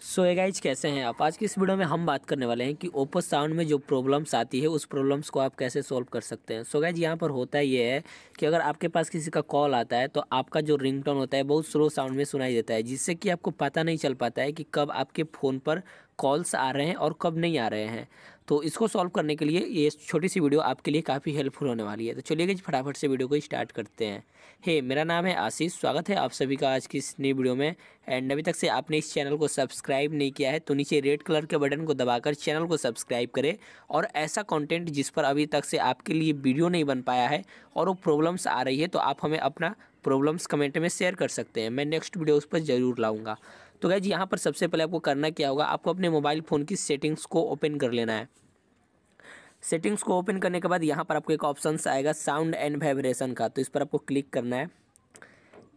सो so, एगाइज कैसे हैं आप आज की इस वीडियो में हम बात करने वाले हैं कि ओप्पो साउंड में जो प्रॉब्लम्स आती है उस प्रॉब्लम्स को आप कैसे सॉल्व कर सकते हैं सो गैज यहाँ पर होता ये है कि अगर आपके पास किसी का कॉल आता है तो आपका जो रिंगटोन होता है बहुत स्लो साउंड में सुनाई देता है जिससे कि आपको पता नहीं चल पाता है कि कब आपके फ़ोन पर कॉल्स आ रहे हैं और कब नहीं आ रहे हैं तो इसको सॉल्व करने के लिए ये छोटी सी वीडियो आपके लिए काफ़ी हेल्पफुल होने वाली है तो चलिए कि फटाफट से वीडियो को स्टार्ट करते हैं हे hey, मेरा नाम है आशीष स्वागत है आप सभी का आज की इस नई वीडियो में एंड अभी तक से आपने इस चैनल को सब्सक्राइब नहीं किया है तो नीचे रेड कलर के बटन को दबाकर चैनल को सब्सक्राइब करें और ऐसा कॉन्टेंट जिस पर अभी तक से आपके लिए वीडियो नहीं बन पाया है और वो प्रॉब्लम्स आ रही है तो आप हमें अपना प्रॉब्लम्स कमेंट में शेयर कर सकते हैं मैं नेक्स्ट वीडियो उस पर ज़रूर लाऊँगा तो जी यहाँ पर सबसे पहले आपको करना क्या होगा आपको अपने मोबाइल फ़ोन की सेटिंग्स को ओपन कर लेना है सेटिंग्स को ओपन करने के बाद यहाँ पर आपको एक ऑप्शन आएगा साउंड एंड वाइब्रेशन का तो इस पर आपको क्लिक करना है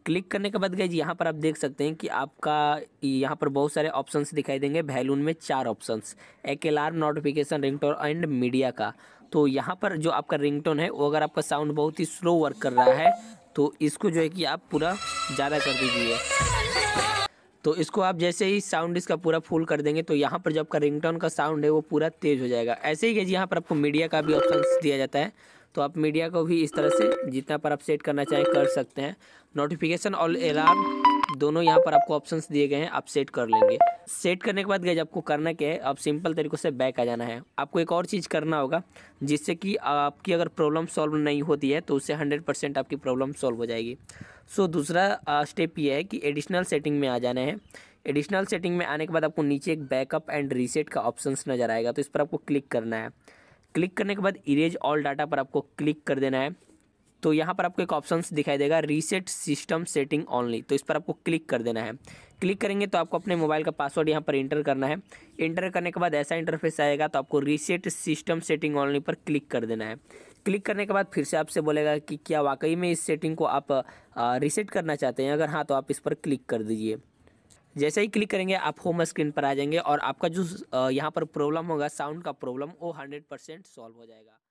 क्लिक करने के बाद जी यहाँ पर आप देख सकते हैं कि आपका यहाँ पर बहुत सारे ऑप्शंस दिखाई देंगे वैलून में चार ऑप्शंस एक alarm notification ringtone and media का तो यहाँ पर जो आपका रिंगटोन है वो अगर आपका साउंड बहुत ही स्लो वर्क कर रहा है तो इसको जो है कि आप पूरा ज़्यादा कर दीजिए तो इसको आप जैसे ही साउंड इसका पूरा फुल कर देंगे तो यहाँ पर जो आपका रिंगटोन का साउंड है वो पूरा तेज़ हो जाएगा ऐसे ही यहाँ पर आपको मीडिया का भी ऑप्शन दिया जाता है तो आप मीडिया को भी इस तरह से जितना पर आप सेट करना चाहें कर सकते हैं नोटिफिकेशन और अलार्म दोनों यहाँ पर आपको ऑप्शंस दिए गए हैं आप सेट कर लेंगे सेट करने के बाद गए आपको करना क्या है आप सिंपल तरीक़े से बैक आ जाना है आपको एक और चीज़ करना होगा जिससे कि आपकी अगर प्रॉब्लम सॉल्व नहीं होती है तो उससे हंड्रेड परसेंट आपकी प्रॉब्लम सॉल्व हो जाएगी सो so, दूसरा स्टेप ये है कि एडिशनल सेटिंग में आ जाना है एडिशनल सेटिंग में आने के बाद आपको नीचे एक बैकअप एंड रीसेट का ऑप्शंस नज़र आएगा तो इस पर आपको क्लिक करना है क्लिक करने के बाद इरेज ऑल डाटा पर आपको क्लिक कर देना है तो यहाँ पर आपको एक ऑप्शन दिखाई देगा रीसेट सिस्टम सेटिंग ऑनली तो इस पर आपको क्लिक कर देना है क्लिक करेंगे तो आपको अपने मोबाइल का पासवर्ड यहाँ पर इंटर करना है इंटर करने के बाद ऐसा इंटरफेस आएगा तो आपको रीसेट सिस्टम सेटिंग ऑनली पर क्लिक कर देना है क्लिक करने के बाद फिर से आपसे बोलेगा कि क्या वाकई में इस सेटिंग को आप रीसेट करना चाहते हैं अगर हाँ तो आप इस पर क्लिक कर दीजिए जैसे ही क्लिक करेंगे आप होम स्क्रीन पर आ जाएंगे और आपका जो यहाँ पर प्रॉब्लम होगा साउंड का प्रॉब्लम वो हंड्रेड परसेंट सॉल्व हो जाएगा